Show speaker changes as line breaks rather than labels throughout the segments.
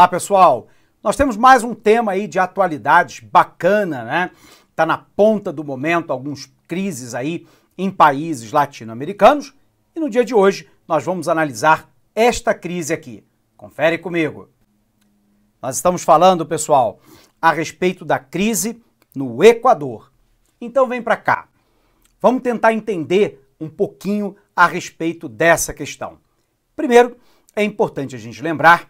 Olá, pessoal. Nós temos mais um tema aí de atualidades bacana, né? Tá na ponta do momento algumas crises aí em países latino-americanos e no dia de hoje nós vamos analisar esta crise aqui. Confere comigo. Nós estamos falando, pessoal, a respeito da crise no Equador. Então vem para cá. Vamos tentar entender um pouquinho a respeito dessa questão. Primeiro, é importante a gente lembrar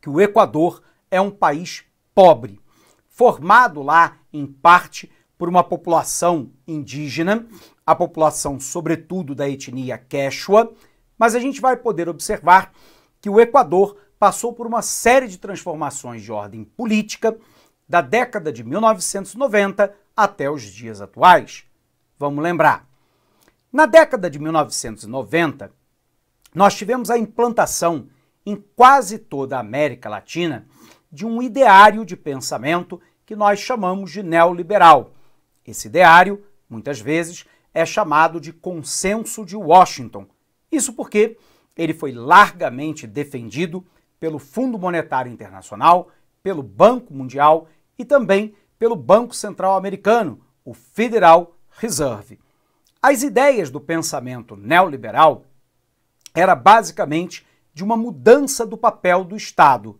que o Equador é um país pobre, formado lá, em parte, por uma população indígena, a população, sobretudo, da etnia Quechua, mas a gente vai poder observar que o Equador passou por uma série de transformações de ordem política da década de 1990 até os dias atuais. Vamos lembrar. Na década de 1990, nós tivemos a implantação em quase toda a América Latina de um ideário de pensamento que nós chamamos de neoliberal. Esse ideário, muitas vezes, é chamado de consenso de Washington. Isso porque ele foi largamente defendido pelo Fundo Monetário Internacional, pelo Banco Mundial e também pelo Banco Central Americano, o Federal Reserve. As ideias do pensamento neoliberal era basicamente de uma mudança do papel do Estado.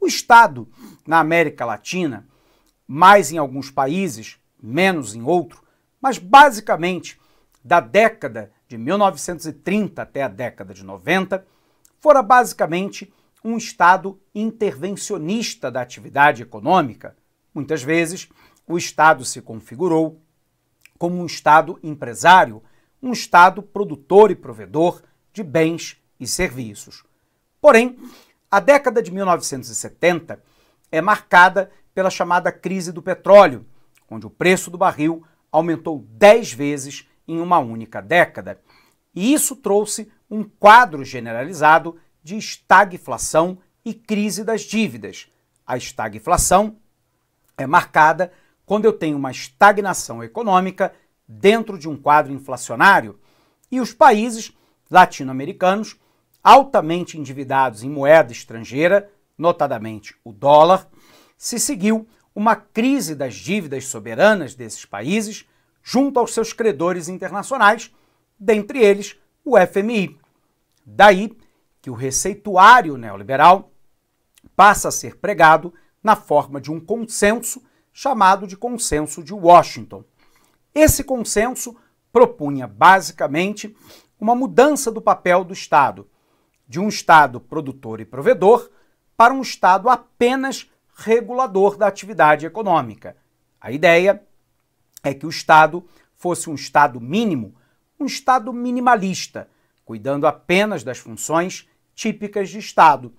O Estado, na América Latina, mais em alguns países, menos em outro, mas basicamente da década de 1930 até a década de 90, fora basicamente um Estado intervencionista da atividade econômica. Muitas vezes, o Estado se configurou como um Estado empresário, um Estado produtor e provedor de bens e serviços. Porém, a década de 1970 é marcada pela chamada crise do petróleo, onde o preço do barril aumentou 10 vezes em uma única década. E isso trouxe um quadro generalizado de estagflação e crise das dívidas. A estagflação é marcada quando eu tenho uma estagnação econômica dentro de um quadro inflacionário e os países latino-americanos altamente endividados em moeda estrangeira, notadamente o dólar, se seguiu uma crise das dívidas soberanas desses países junto aos seus credores internacionais, dentre eles o FMI. Daí que o receituário neoliberal passa a ser pregado na forma de um consenso chamado de Consenso de Washington. Esse consenso propunha basicamente uma mudança do papel do Estado, de um Estado produtor e provedor para um Estado apenas regulador da atividade econômica. A ideia é que o Estado fosse um Estado mínimo, um Estado minimalista, cuidando apenas das funções típicas de Estado,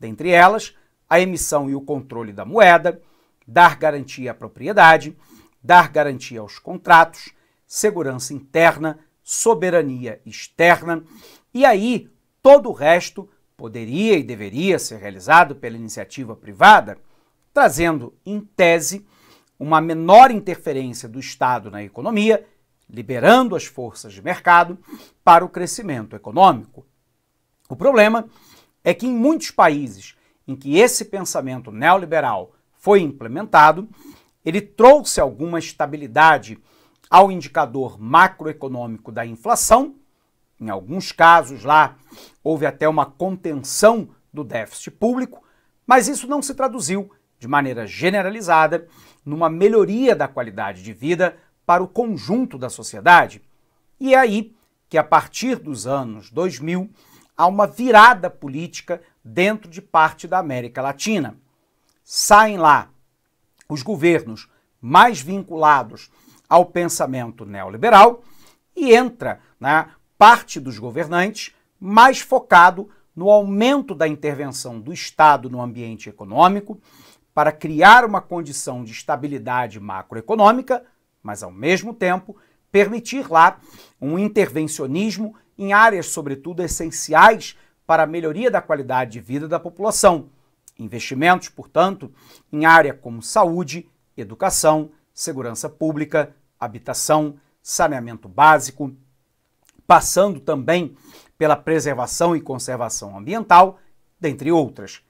dentre elas a emissão e o controle da moeda, dar garantia à propriedade, dar garantia aos contratos, segurança interna, soberania externa. E aí, todo o resto poderia e deveria ser realizado pela iniciativa privada, trazendo, em tese, uma menor interferência do Estado na economia, liberando as forças de mercado para o crescimento econômico. O problema é que em muitos países em que esse pensamento neoliberal foi implementado, ele trouxe alguma estabilidade ao indicador macroeconômico da inflação, em alguns casos lá, houve até uma contenção do déficit público, mas isso não se traduziu, de maneira generalizada, numa melhoria da qualidade de vida para o conjunto da sociedade. E é aí que, a partir dos anos 2000, há uma virada política dentro de parte da América Latina. Saem lá os governos mais vinculados ao pensamento neoliberal e entra né, parte dos governantes, mais focado no aumento da intervenção do Estado no ambiente econômico, para criar uma condição de estabilidade macroeconômica, mas ao mesmo tempo permitir lá um intervencionismo em áreas, sobretudo, essenciais para a melhoria da qualidade de vida da população. Investimentos, portanto, em áreas como saúde, educação, segurança pública, habitação, saneamento básico, passando também pela preservação e conservação ambiental, dentre outras.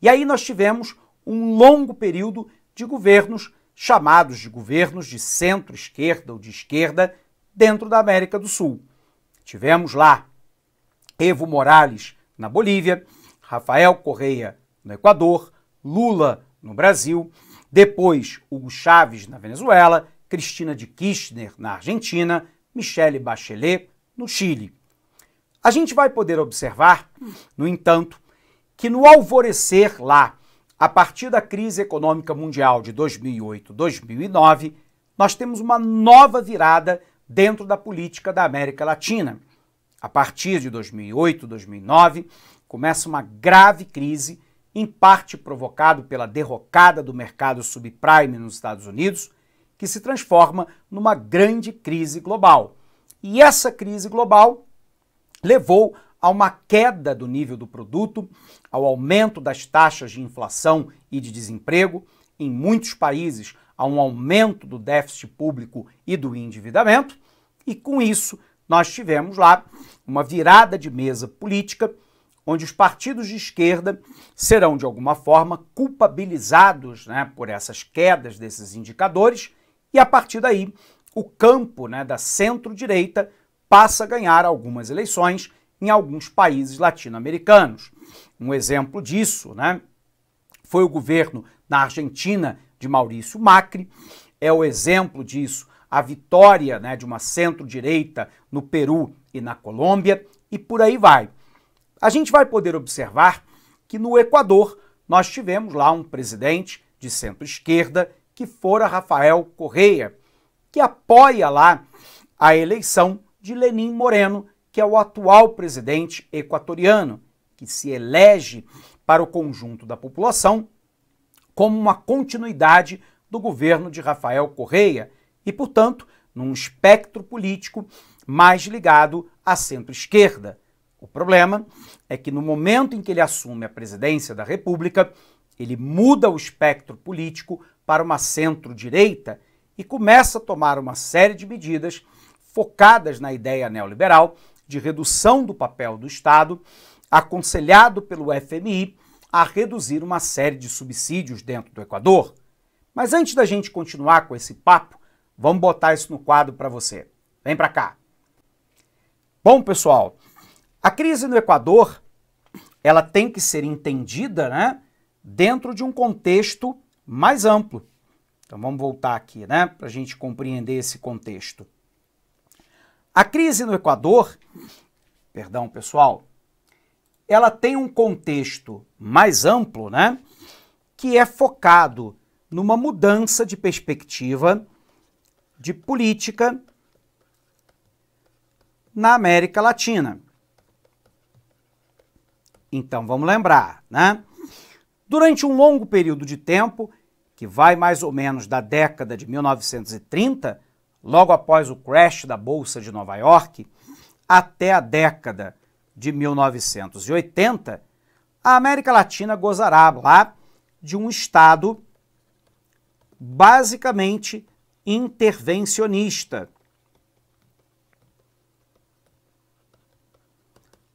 E aí nós tivemos um longo período de governos chamados de governos de centro-esquerda ou de esquerda dentro da América do Sul. Tivemos lá Evo Morales na Bolívia, Rafael Correia no Equador, Lula no Brasil, depois Hugo Chávez na Venezuela, Cristina de Kirchner na Argentina, Michele Bachelet no Chile. A gente vai poder observar, no entanto, que no alvorecer lá, a partir da crise econômica mundial de 2008-2009, nós temos uma nova virada dentro da política da América Latina. A partir de 2008-2009, começa uma grave crise, em parte provocada pela derrocada do mercado subprime nos Estados Unidos, que se transforma numa grande crise global. E essa crise global levou a uma queda do nível do produto, ao aumento das taxas de inflação e de desemprego, em muitos países, a um aumento do déficit público e do endividamento, e com isso nós tivemos lá uma virada de mesa política, onde os partidos de esquerda serão, de alguma forma, culpabilizados né, por essas quedas desses indicadores, e a partir daí o campo né, da centro-direita passa a ganhar algumas eleições em alguns países latino-americanos. Um exemplo disso né, foi o governo na Argentina de Maurício Macri, é o exemplo disso a vitória né, de uma centro-direita no Peru e na Colômbia, e por aí vai. A gente vai poder observar que no Equador nós tivemos lá um presidente de centro-esquerda que fora Rafael Correia, que apoia lá a eleição de Lenin Moreno, que é o atual presidente equatoriano, que se elege para o conjunto da população como uma continuidade do governo de Rafael Correia e, portanto, num espectro político mais ligado à centro-esquerda. O problema é que no momento em que ele assume a presidência da República, ele muda o espectro político para uma centro-direita e começa a tomar uma série de medidas focadas na ideia neoliberal de redução do papel do Estado, aconselhado pelo FMI a reduzir uma série de subsídios dentro do Equador. Mas antes da gente continuar com esse papo, vamos botar isso no quadro para você. Vem para cá. Bom, pessoal, a crise no Equador, ela tem que ser entendida, né, dentro de um contexto mais amplo. Então vamos voltar aqui, né, para a gente compreender esse contexto. A crise no Equador, perdão pessoal, ela tem um contexto mais amplo, né, que é focado numa mudança de perspectiva de política na América Latina. Então vamos lembrar, né? Durante um longo período de tempo, que vai mais ou menos da década de 1930, logo após o crash da Bolsa de Nova York, até a década de 1980, a América Latina gozará lá de um Estado basicamente intervencionista.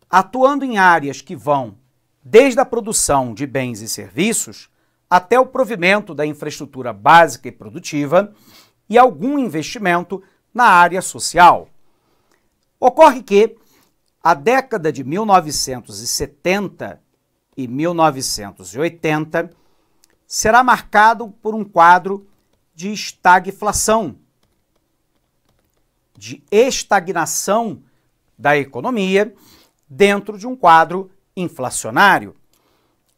Atuando em áreas que vão desde a produção de bens e serviços até o provimento da infraestrutura básica e produtiva e algum investimento na área social. Ocorre que a década de 1970 e 1980 será marcado por um quadro de estagflação, de estagnação da economia dentro de um quadro inflacionário.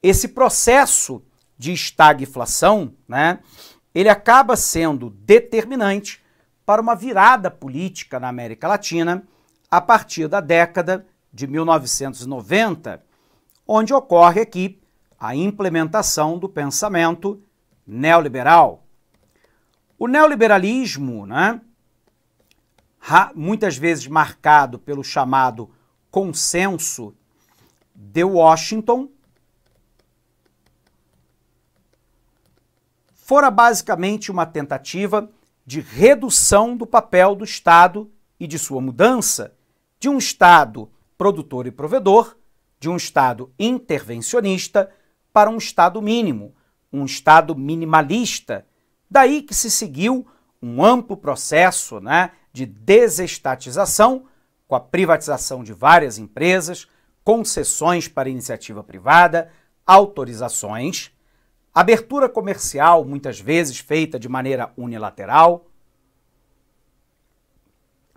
Esse processo de estagflação, né, ele acaba sendo determinante para uma virada política na América Latina a partir da década de 1990, onde ocorre aqui a implementação do pensamento neoliberal. O neoliberalismo, né, muitas vezes marcado pelo chamado consenso de Washington, fora basicamente uma tentativa de redução do papel do Estado e de sua mudança de um Estado produtor e provedor, de um Estado intervencionista, para um Estado mínimo, um Estado minimalista. Daí que se seguiu um amplo processo né, de desestatização, com a privatização de várias empresas, concessões para iniciativa privada, autorizações, abertura comercial, muitas vezes feita de maneira unilateral,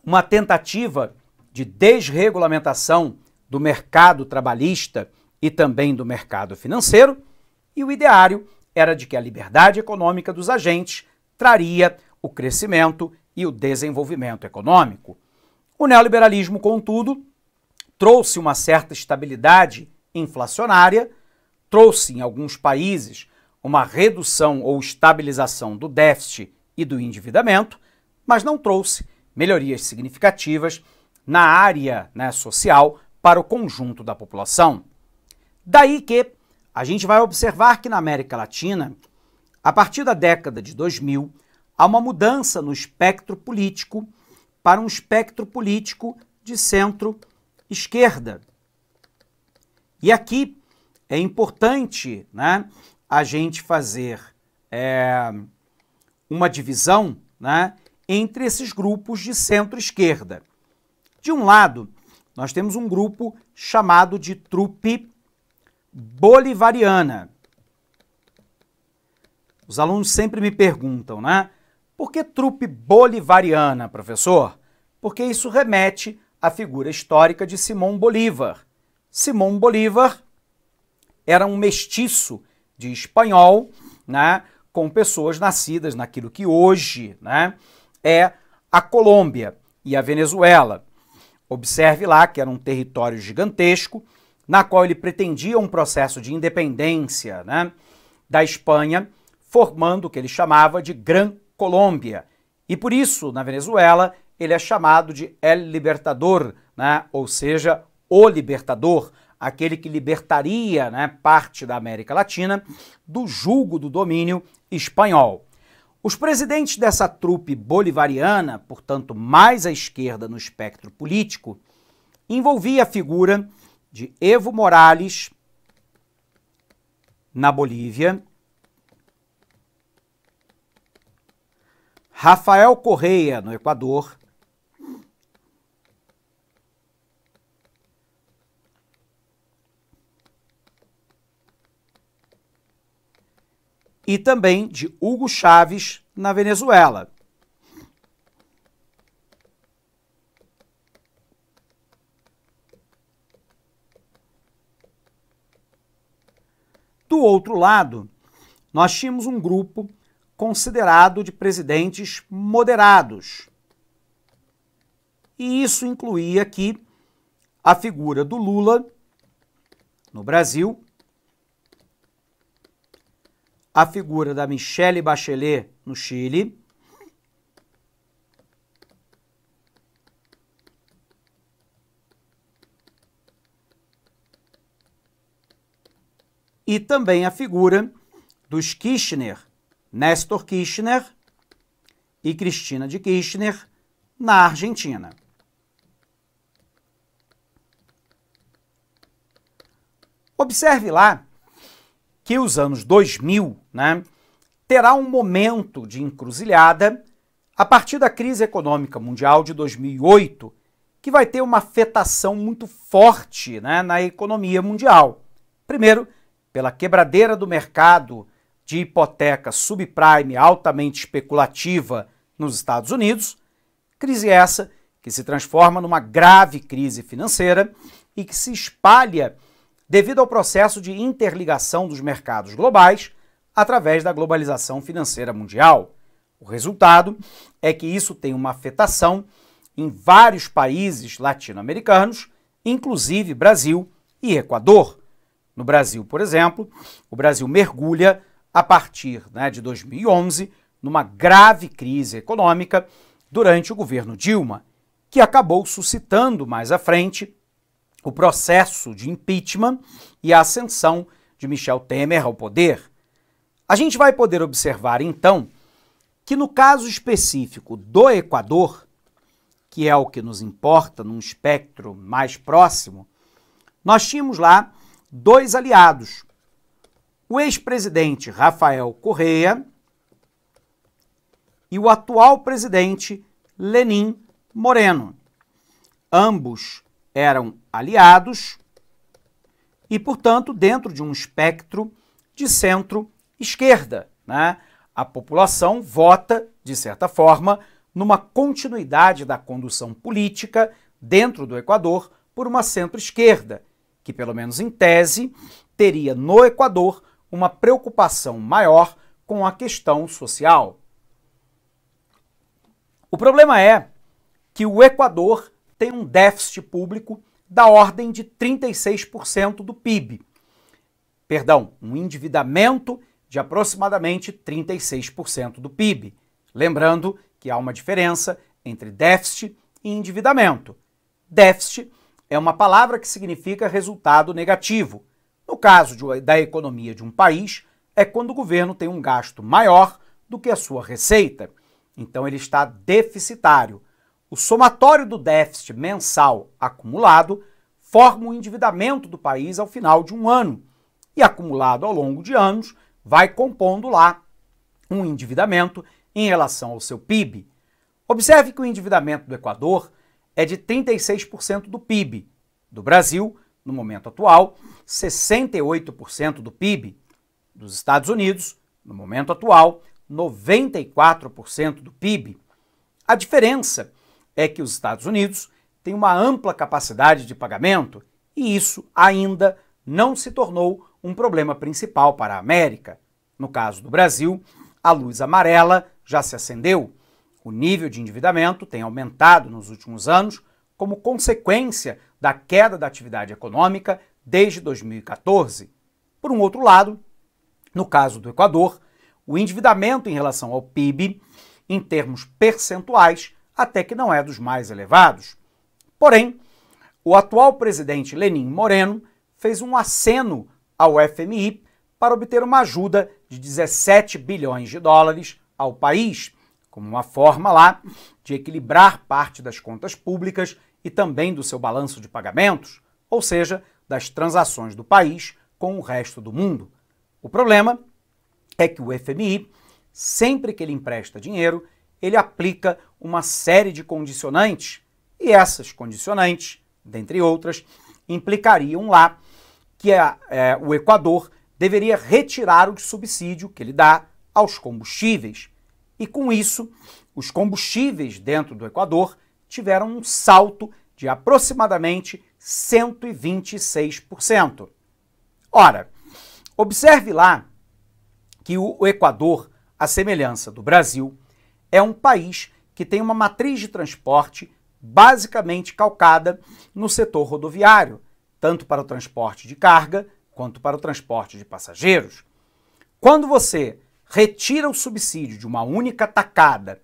uma tentativa de desregulamentação do mercado trabalhista e também do mercado financeiro, e o ideário era de que a liberdade econômica dos agentes traria o crescimento e o desenvolvimento econômico. O neoliberalismo, contudo, trouxe uma certa estabilidade inflacionária, trouxe em alguns países uma redução ou estabilização do déficit e do endividamento, mas não trouxe melhorias significativas na área né, social para o conjunto da população. Daí que a gente vai observar que na América Latina, a partir da década de 2000, há uma mudança no espectro político para um espectro político de centro-esquerda. E aqui é importante né, a gente fazer é, uma divisão né, entre esses grupos de centro-esquerda. De um lado, nós temos um grupo chamado de trupe bolivariana. Os alunos sempre me perguntam, né? Por que trupe bolivariana, professor? Porque isso remete à figura histórica de Simão Bolívar. Simão Bolívar era um mestiço de espanhol, né, com pessoas nascidas naquilo que hoje né, é a Colômbia e a Venezuela. Observe lá que era um território gigantesco, na qual ele pretendia um processo de independência né, da Espanha, formando o que ele chamava de Gran Colômbia. E por isso, na Venezuela, ele é chamado de El Libertador, né, ou seja, o Libertador, aquele que libertaria né, parte da América Latina do julgo do domínio espanhol. Os presidentes dessa trupe bolivariana, portanto mais à esquerda no espectro político, envolvia a figura de Evo Morales na Bolívia, Rafael Correia no Equador e também de Hugo Chávez na Venezuela. Do outro lado, nós tínhamos um grupo considerado de presidentes moderados. E isso incluía aqui a figura do Lula no Brasil a figura da Michelle Bachelet no Chile. E também a figura dos Kirchner, Néstor Kirchner e Cristina de Kirchner na Argentina. Observe lá que os anos 2000 né, terá um momento de encruzilhada a partir da crise econômica mundial de 2008, que vai ter uma afetação muito forte né, na economia mundial. Primeiro, pela quebradeira do mercado de hipoteca subprime altamente especulativa nos Estados Unidos, crise essa que se transforma numa grave crise financeira e que se espalha devido ao processo de interligação dos mercados globais através da globalização financeira mundial. O resultado é que isso tem uma afetação em vários países latino-americanos, inclusive Brasil e Equador. No Brasil, por exemplo, o Brasil mergulha a partir né, de 2011 numa grave crise econômica durante o governo Dilma, que acabou suscitando mais à frente o processo de impeachment e a ascensão de Michel Temer ao poder. A gente vai poder observar então que no caso específico do Equador, que é o que nos importa num espectro mais próximo, nós tínhamos lá dois aliados. O ex-presidente Rafael Correa e o atual presidente Lenin Moreno. Ambos eram aliados e, portanto, dentro de um espectro de centro-esquerda. Né? A população vota, de certa forma, numa continuidade da condução política dentro do Equador por uma centro-esquerda, que, pelo menos em tese, teria no Equador uma preocupação maior com a questão social. O problema é que o Equador tem um déficit público da ordem de 36% do PIB. Perdão, um endividamento de aproximadamente 36% do PIB. Lembrando que há uma diferença entre déficit e endividamento. Déficit é uma palavra que significa resultado negativo. No caso de, da economia de um país, é quando o governo tem um gasto maior do que a sua receita. Então ele está deficitário. O somatório do déficit mensal acumulado forma o endividamento do país ao final de um ano e, acumulado ao longo de anos, vai compondo lá um endividamento em relação ao seu PIB. Observe que o endividamento do Equador é de 36% do PIB, do Brasil, no momento atual, 68% do PIB, dos Estados Unidos, no momento atual, 94% do PIB. A diferença é que os Estados Unidos têm uma ampla capacidade de pagamento e isso ainda não se tornou um problema principal para a América. No caso do Brasil, a luz amarela já se acendeu. O nível de endividamento tem aumentado nos últimos anos como consequência da queda da atividade econômica desde 2014. Por um outro lado, no caso do Equador, o endividamento em relação ao PIB, em termos percentuais, até que não é dos mais elevados. Porém, o atual presidente Lenin Moreno fez um aceno ao FMI para obter uma ajuda de 17 bilhões de dólares ao país, como uma forma lá de equilibrar parte das contas públicas e também do seu balanço de pagamentos, ou seja, das transações do país com o resto do mundo. O problema é que o FMI, sempre que ele empresta dinheiro, ele aplica uma série de condicionantes, e essas condicionantes, dentre outras, implicariam lá que a, é, o Equador deveria retirar o subsídio que ele dá aos combustíveis. E com isso, os combustíveis dentro do Equador tiveram um salto de aproximadamente 126%. Ora, observe lá que o Equador, à semelhança do Brasil, é um país que tem uma matriz de transporte basicamente calcada no setor rodoviário, tanto para o transporte de carga quanto para o transporte de passageiros. Quando você retira o subsídio de uma única tacada,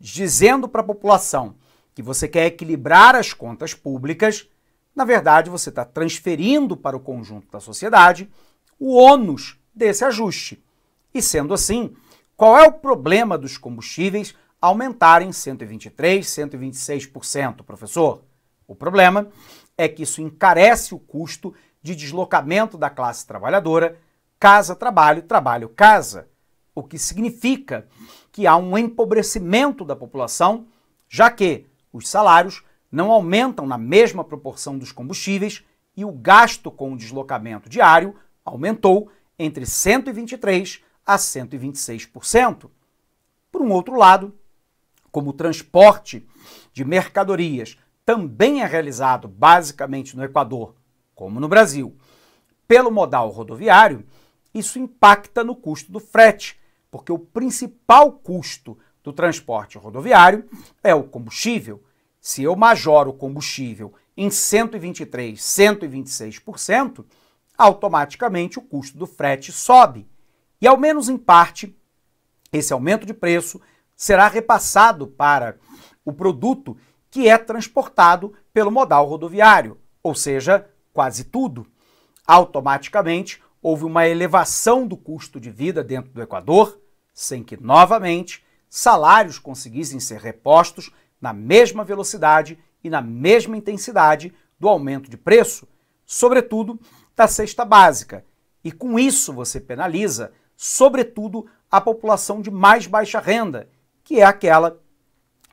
dizendo para a população que você quer equilibrar as contas públicas, na verdade você está transferindo para o conjunto da sociedade o ônus desse ajuste. E sendo assim, qual é o problema dos combustíveis Aumentarem 123, 126%, professor. O problema é que isso encarece o custo de deslocamento da classe trabalhadora, casa, trabalho, trabalho, casa, o que significa que há um empobrecimento da população, já que os salários não aumentam na mesma proporção dos combustíveis e o gasto com o deslocamento diário aumentou entre 123 a 126%. Por um outro lado, como o transporte de mercadorias também é realizado basicamente no Equador, como no Brasil, pelo modal rodoviário, isso impacta no custo do frete, porque o principal custo do transporte rodoviário é o combustível. Se eu majoro o combustível em 123%, 126%, automaticamente o custo do frete sobe. E, ao menos em parte, esse aumento de preço será repassado para o produto que é transportado pelo modal rodoviário, ou seja, quase tudo. Automaticamente, houve uma elevação do custo de vida dentro do Equador, sem que, novamente, salários conseguissem ser repostos na mesma velocidade e na mesma intensidade do aumento de preço, sobretudo da cesta básica. E com isso você penaliza, sobretudo, a população de mais baixa renda, que é aquela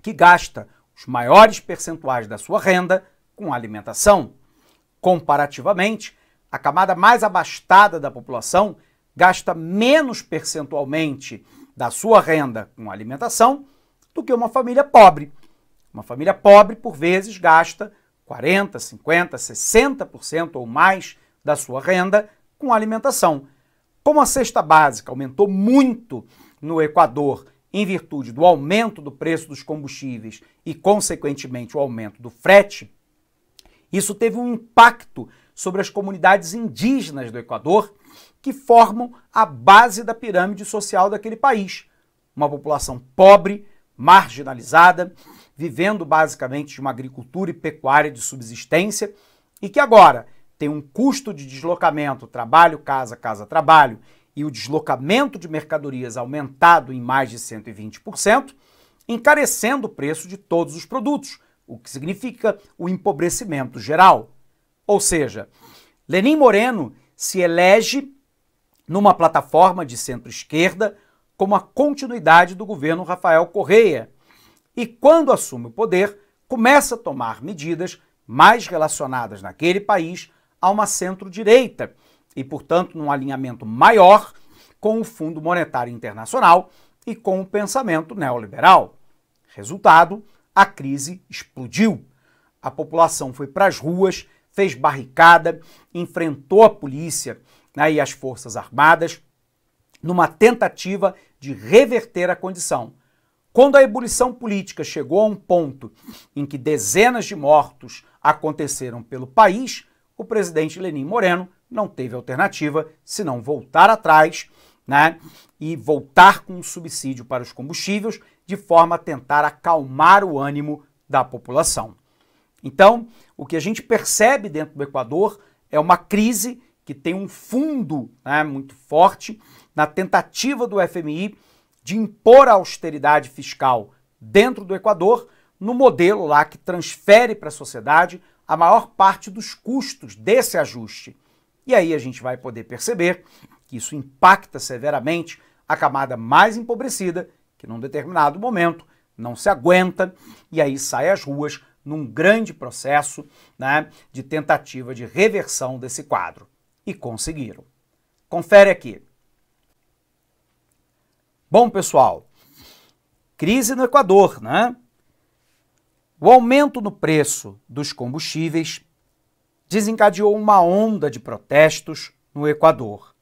que gasta os maiores percentuais da sua renda com alimentação. Comparativamente, a camada mais abastada da população gasta menos percentualmente da sua renda com alimentação do que uma família pobre. Uma família pobre, por vezes, gasta 40, 50, 60% ou mais da sua renda com alimentação. Como a cesta básica aumentou muito no Equador em virtude do aumento do preço dos combustíveis e, consequentemente, o aumento do frete, isso teve um impacto sobre as comunidades indígenas do Equador, que formam a base da pirâmide social daquele país. Uma população pobre, marginalizada, vivendo basicamente de uma agricultura e pecuária de subsistência e que agora tem um custo de deslocamento, trabalho, casa, casa, trabalho e o deslocamento de mercadorias aumentado em mais de 120%, encarecendo o preço de todos os produtos, o que significa o empobrecimento geral. Ou seja, Lenin Moreno se elege numa plataforma de centro-esquerda como a continuidade do governo Rafael Correia. E quando assume o poder, começa a tomar medidas mais relacionadas naquele país a uma centro-direita e, portanto, num alinhamento maior com o Fundo Monetário Internacional e com o pensamento neoliberal. Resultado, a crise explodiu. A população foi para as ruas, fez barricada, enfrentou a polícia né, e as forças armadas numa tentativa de reverter a condição. Quando a ebulição política chegou a um ponto em que dezenas de mortos aconteceram pelo país, o presidente Lenin Moreno não teve alternativa senão voltar atrás né, e voltar com um subsídio para os combustíveis, de forma a tentar acalmar o ânimo da população. Então, o que a gente percebe dentro do Equador é uma crise que tem um fundo né, muito forte na tentativa do FMI de impor a austeridade fiscal dentro do Equador, no modelo lá que transfere para a sociedade a maior parte dos custos desse ajuste. E aí a gente vai poder perceber que isso impacta severamente a camada mais empobrecida, que num determinado momento não se aguenta e aí sai às ruas num grande processo né, de tentativa de reversão desse quadro. E conseguiram. Confere aqui. Bom, pessoal, crise no Equador, né? O aumento no preço dos combustíveis desencadeou uma onda de protestos no Equador.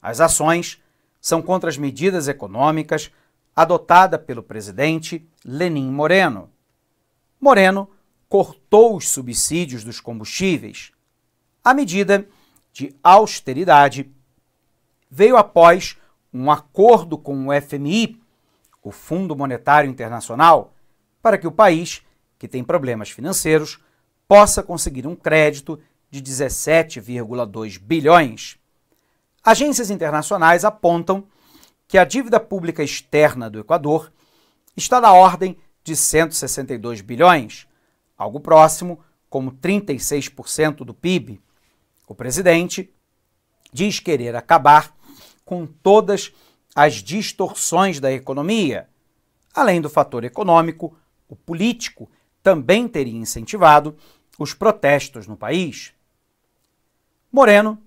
As ações são contra as medidas econômicas adotada pelo presidente Lenin Moreno. Moreno cortou os subsídios dos combustíveis. A medida de austeridade veio após um acordo com o FMI, o Fundo Monetário Internacional, para que o país, que tem problemas financeiros, possa conseguir um crédito de 17,2 bilhões. Agências internacionais apontam que a dívida pública externa do Equador está na ordem de 162 bilhões, algo próximo como 36% do PIB. O presidente diz querer acabar com todas as distorções da economia, além do fator econômico, o político também teria incentivado os protestos no país. Moreno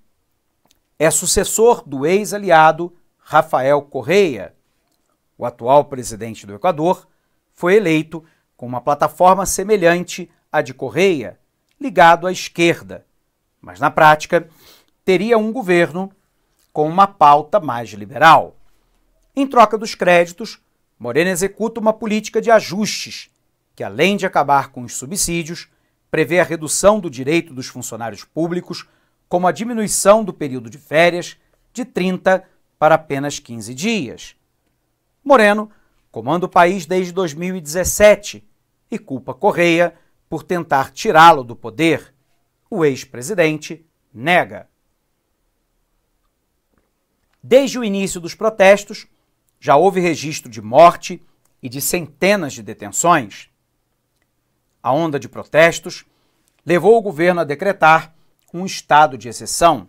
é sucessor do ex-aliado Rafael Correia. O atual presidente do Equador foi eleito com uma plataforma semelhante à de Correia, ligado à esquerda, mas na prática teria um governo com uma pauta mais liberal. Em troca dos créditos, Moreno executa uma política de ajustes que, além de acabar com os subsídios, prevê a redução do direito dos funcionários públicos, como a diminuição do período de férias de 30 para apenas 15 dias. Moreno comanda o país desde 2017 e culpa Correia por tentar tirá-lo do poder. O ex-presidente nega. Desde o início dos protestos, já houve registro de morte e de centenas de detenções. A onda de protestos levou o governo a decretar um estado de exceção.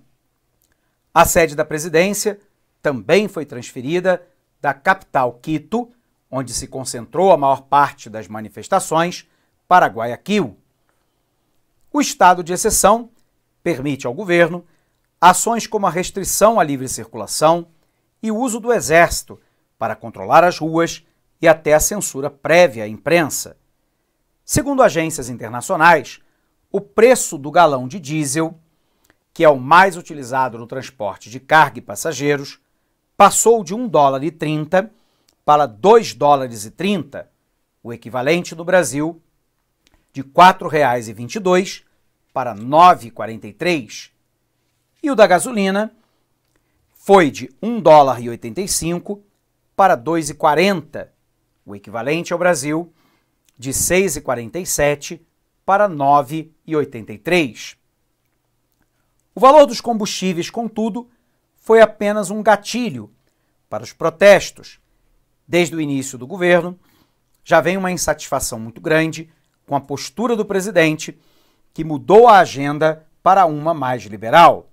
A sede da presidência também foi transferida da capital Quito, onde se concentrou a maior parte das manifestações, para Guayaquil. O estado de exceção permite ao governo ações como a restrição à livre circulação e o uso do exército para controlar as ruas e até a censura prévia à imprensa. Segundo agências internacionais, o preço do galão de diesel, que é o mais utilizado no transporte de carga e passageiros, passou de 1 dólar e 30 para 2 dólares e 30, o equivalente no Brasil de R$ 4,22 para R$ 9,43. E o da gasolina foi de 1 dólar e 85 para 2,40, o equivalente ao Brasil de 6,47 para 9,83. O valor dos combustíveis, contudo, foi apenas um gatilho para os protestos. Desde o início do governo, já vem uma insatisfação muito grande com a postura do presidente, que mudou a agenda para uma mais liberal.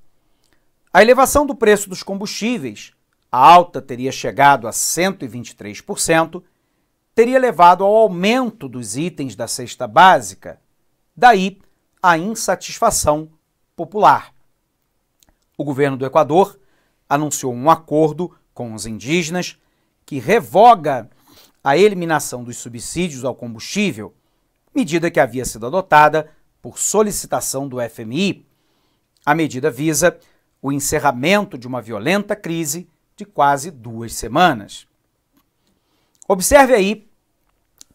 A elevação do preço dos combustíveis, a alta teria chegado a 123%, teria levado ao aumento dos itens da cesta básica, daí a insatisfação popular. O governo do Equador anunciou um acordo com os indígenas que revoga a eliminação dos subsídios ao combustível, medida que havia sido adotada por solicitação do FMI. A medida visa o encerramento de uma violenta crise de quase duas semanas. Observe aí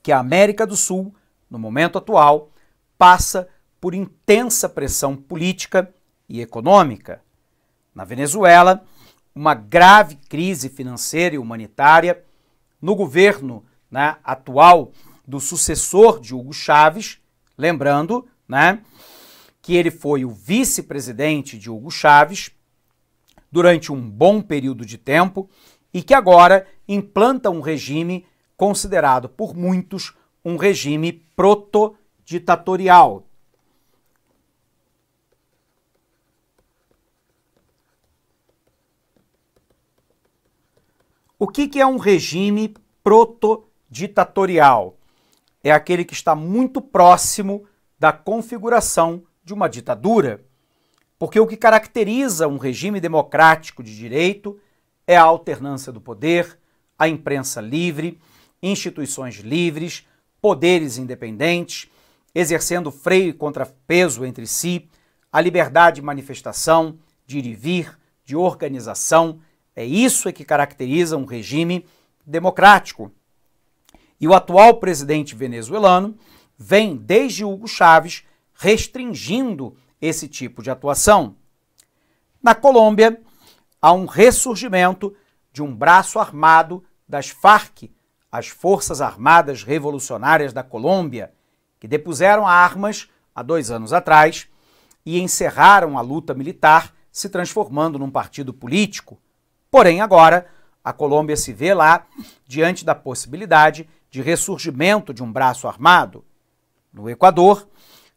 que a América do Sul, no momento atual, passa por intensa pressão política e econômica. Na Venezuela, uma grave crise financeira e humanitária. No governo né, atual do sucessor de Hugo Chávez, lembrando né, que ele foi o vice-presidente de Hugo Chávez durante um bom período de tempo e que agora implanta um regime considerado por muitos um regime proto-ditatorial. O que, que é um regime proto-ditatorial? É aquele que está muito próximo da configuração de uma ditadura. Porque o que caracteriza um regime democrático de direito é a alternância do poder, a imprensa livre, instituições livres, poderes independentes, exercendo freio e contrapeso entre si, a liberdade de manifestação, de ir e vir, de organização. É isso é que caracteriza um regime democrático. E o atual presidente venezuelano vem, desde Hugo Chávez, restringindo esse tipo de atuação. Na Colômbia, a um ressurgimento de um braço armado das Farc, as Forças Armadas Revolucionárias da Colômbia, que depuseram armas há dois anos atrás e encerraram a luta militar, se transformando num partido político. Porém, agora, a Colômbia se vê lá diante da possibilidade de ressurgimento de um braço armado. No Equador,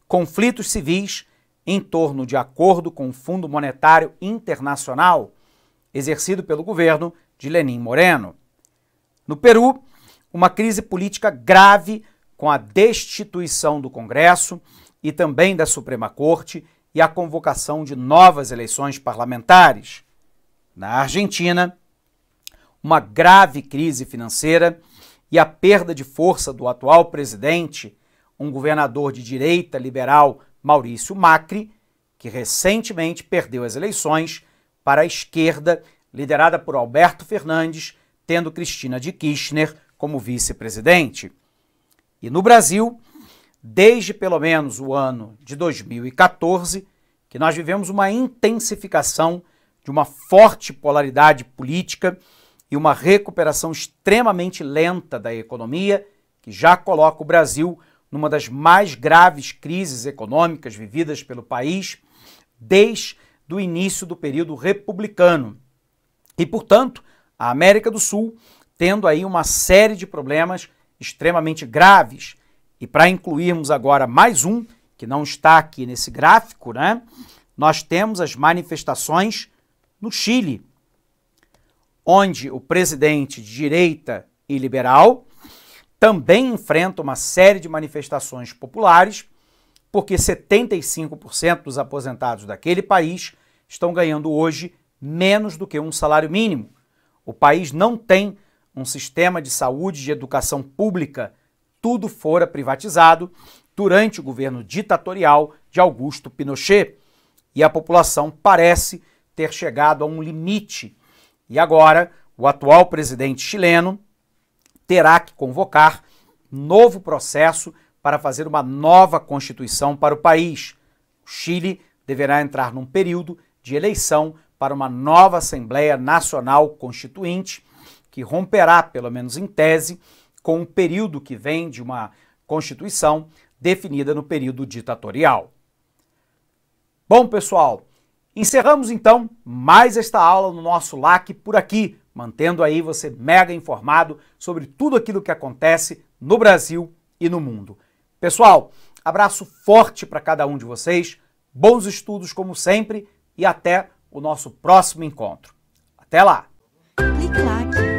conflitos civis em torno de acordo com o Fundo Monetário Internacional exercido pelo governo de Lenin Moreno. No Peru, uma crise política grave com a destituição do Congresso e também da Suprema Corte e a convocação de novas eleições parlamentares. Na Argentina, uma grave crise financeira e a perda de força do atual presidente, um governador de direita liberal, Maurício Macri, que recentemente perdeu as eleições para a esquerda, liderada por Alberto Fernandes, tendo Cristina de Kirchner como vice-presidente. E no Brasil, desde pelo menos o ano de 2014, que nós vivemos uma intensificação de uma forte polaridade política e uma recuperação extremamente lenta da economia, que já coloca o Brasil numa das mais graves crises econômicas vividas pelo país desde do início do período republicano. E, portanto, a América do Sul tendo aí uma série de problemas extremamente graves. E para incluirmos agora mais um, que não está aqui nesse gráfico, né? Nós temos as manifestações no Chile, onde o presidente de direita e liberal também enfrenta uma série de manifestações populares, porque 75% dos aposentados daquele país estão ganhando hoje menos do que um salário mínimo. O país não tem um sistema de saúde e de educação pública, tudo fora privatizado durante o governo ditatorial de Augusto Pinochet. E a população parece ter chegado a um limite. E agora, o atual presidente chileno terá que convocar novo processo para fazer uma nova constituição para o país. O Chile deverá entrar num período de eleição para uma nova Assembleia Nacional Constituinte, que romperá, pelo menos em tese, com o período que vem de uma Constituição definida no período ditatorial. Bom, pessoal, encerramos então mais esta aula no nosso LAC por aqui, mantendo aí você mega informado sobre tudo aquilo que acontece no Brasil e no mundo. Pessoal, abraço forte para cada um de vocês, bons estudos como sempre e até o nosso próximo encontro. Até lá! Clique,